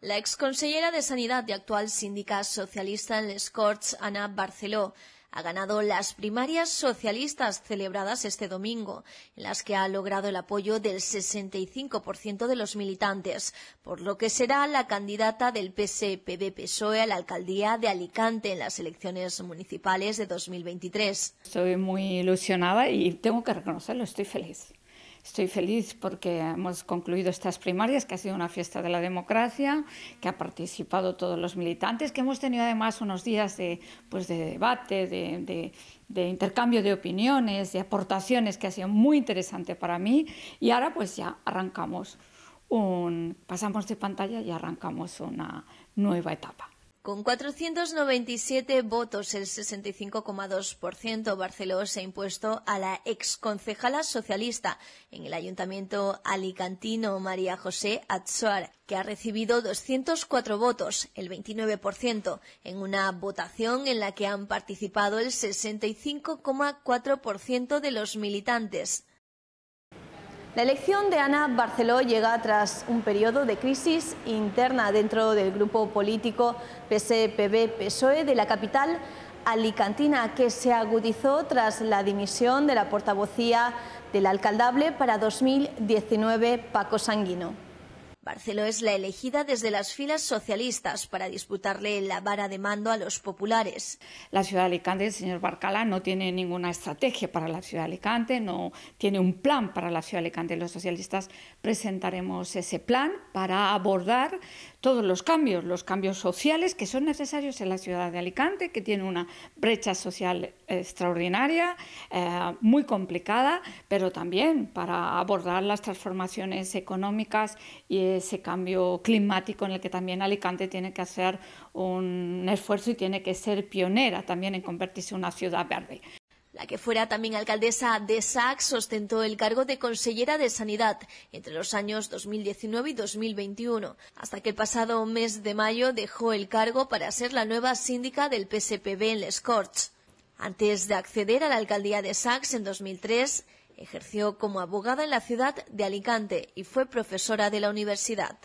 La exconsellera de Sanidad y actual síndica socialista en Les Corts, Ana Barceló, ha ganado las primarias socialistas celebradas este domingo, en las que ha logrado el apoyo del 65% de los militantes, por lo que será la candidata del PSPB-PSOE a la alcaldía de Alicante en las elecciones municipales de 2023. Estoy muy ilusionada y tengo que reconocerlo, estoy feliz. Estoy feliz porque hemos concluido estas primarias, que ha sido una fiesta de la democracia, que ha participado todos los militantes, que hemos tenido además unos días de, pues, debate, de, intercambio de opiniones, de aportaciones, que ha sido muy interesante para mí. Y ahora pues ya arrancamos, un, pasamos de pantalla y arrancamos una nueva etapa. Con 497 votos, el 65,2%, Barceló se ha impuesto a la exconcejala socialista en el Ayuntamiento Alicantino, María José Atsuar, que ha recibido 204 votos, el 29%, en una votación en la que han participado el 65,4% de los militantes, la elección de Ana Barceló llega tras un periodo de crisis interna dentro del grupo político PSPB-PSOE de la capital alicantina que se agudizó tras la dimisión de la portavocía del alcaldable para 2019 Paco Sanguino. Barceló es la elegida desde las filas socialistas para disputarle la vara de mando a los populares. La ciudad de Alicante, el señor Barcala, no tiene ninguna estrategia para la ciudad de Alicante, no tiene un plan para la ciudad de Alicante. Los socialistas presentaremos ese plan para abordar todos los cambios, los cambios sociales que son necesarios en la ciudad de Alicante, que tiene una brecha social extraordinaria, eh, muy complicada, pero también para abordar las transformaciones económicas y ese cambio climático en el que también Alicante tiene que hacer un esfuerzo y tiene que ser pionera también en convertirse en una ciudad verde. La que fuera también alcaldesa de Sachs ostentó el cargo de consellera de Sanidad entre los años 2019 y 2021, hasta que el pasado mes de mayo dejó el cargo para ser la nueva síndica del PSPB en Les Corts. Antes de acceder a la alcaldía de Sachs en 2003, Ejerció como abogada en la ciudad de Alicante y fue profesora de la universidad.